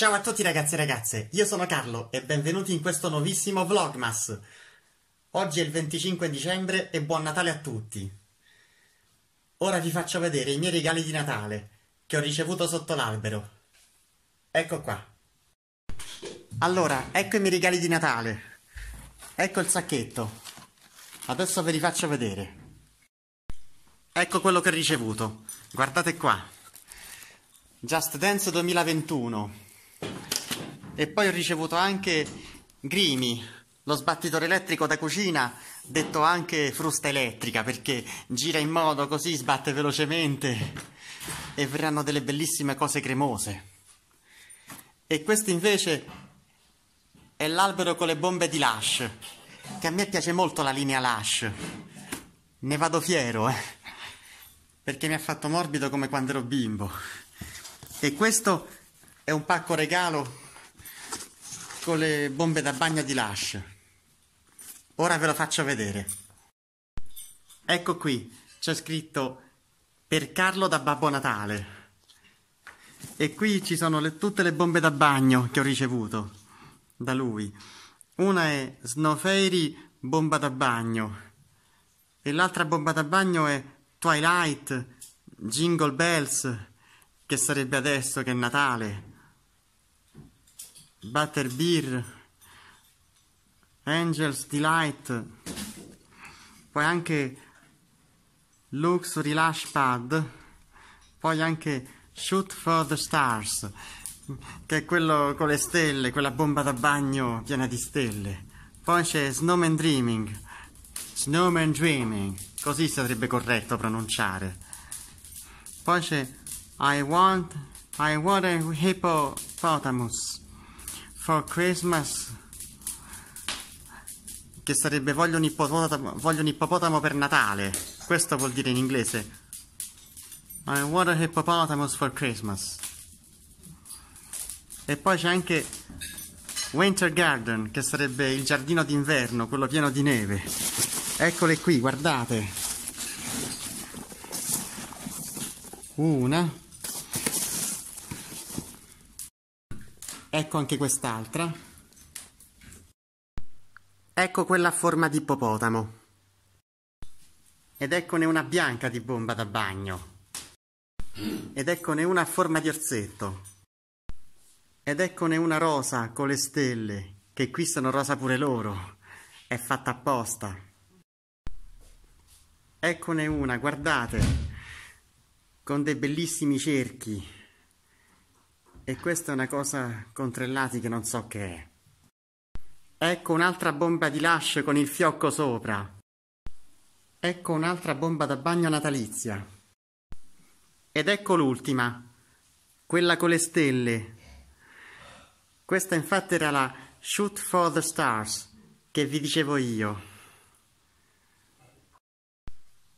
Ciao a tutti ragazzi e ragazze, io sono Carlo e benvenuti in questo nuovissimo Vlogmas. Oggi è il 25 dicembre e buon Natale a tutti. Ora vi faccio vedere i miei regali di Natale che ho ricevuto sotto l'albero. Ecco qua. Allora, ecco i miei regali di Natale. Ecco il sacchetto. Adesso ve li faccio vedere. Ecco quello che ho ricevuto. Guardate qua. Just Dance 2021 e poi ho ricevuto anche Grimi, lo sbattitore elettrico da cucina, detto anche frusta elettrica, perché gira in modo così, sbatte velocemente e verranno delle bellissime cose cremose. E questo invece è l'albero con le bombe di Lush, che a me piace molto la linea Lush, Ne vado fiero, eh, perché mi ha fatto morbido come quando ero bimbo. E questo è un pacco regalo con le bombe da bagno di Lush. Ora ve lo faccio vedere. Ecco qui, c'è scritto per Carlo da Babbo Natale. E qui ci sono le, tutte le bombe da bagno che ho ricevuto da lui. Una è Snow Fairy bomba da bagno e l'altra bomba da bagno è Twilight, Jingle Bells, che sarebbe adesso che è Natale. Butterbeer, Angels Delight, poi anche Luxury Lash Pad, poi anche Shoot for the Stars, che è quello con le stelle, quella bomba da bagno piena di stelle. Poi c'è Snowman Dreaming, Snowman Dreaming, così sarebbe corretto pronunciare. Poi c'è I want, I want a hippopotamus for Christmas che sarebbe voglio un, voglio un, ippopotamo, per Natale questo vuol dire in inglese I want a hippopotamus for Christmas e poi c'è anche Winter Garden che sarebbe il giardino d'inverno quello pieno di neve eccole qui guardate una Ecco anche quest'altra. Ecco quella a forma di ippopotamo. Ed eccone una bianca di bomba da bagno. Ed eccone una a forma di orsetto. Ed eccone una rosa con le stelle, che qui sono rosa pure loro. È fatta apposta. Eccone una, guardate, con dei bellissimi cerchi. E questa è una cosa con tre lati che non so che è. Ecco un'altra bomba di lush con il fiocco sopra. Ecco un'altra bomba da bagno natalizia. Ed ecco l'ultima, quella con le stelle. Questa infatti era la Shoot for the Stars che vi dicevo io.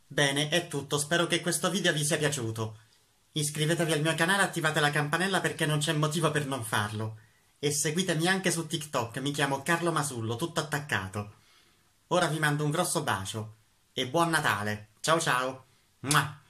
Bene, è tutto, spero che questo video vi sia piaciuto. Iscrivetevi al mio canale, attivate la campanella perché non c'è motivo per non farlo. E seguitemi anche su TikTok, mi chiamo Carlo Masullo, tutto attaccato. Ora vi mando un grosso bacio e buon Natale. Ciao ciao. Mua.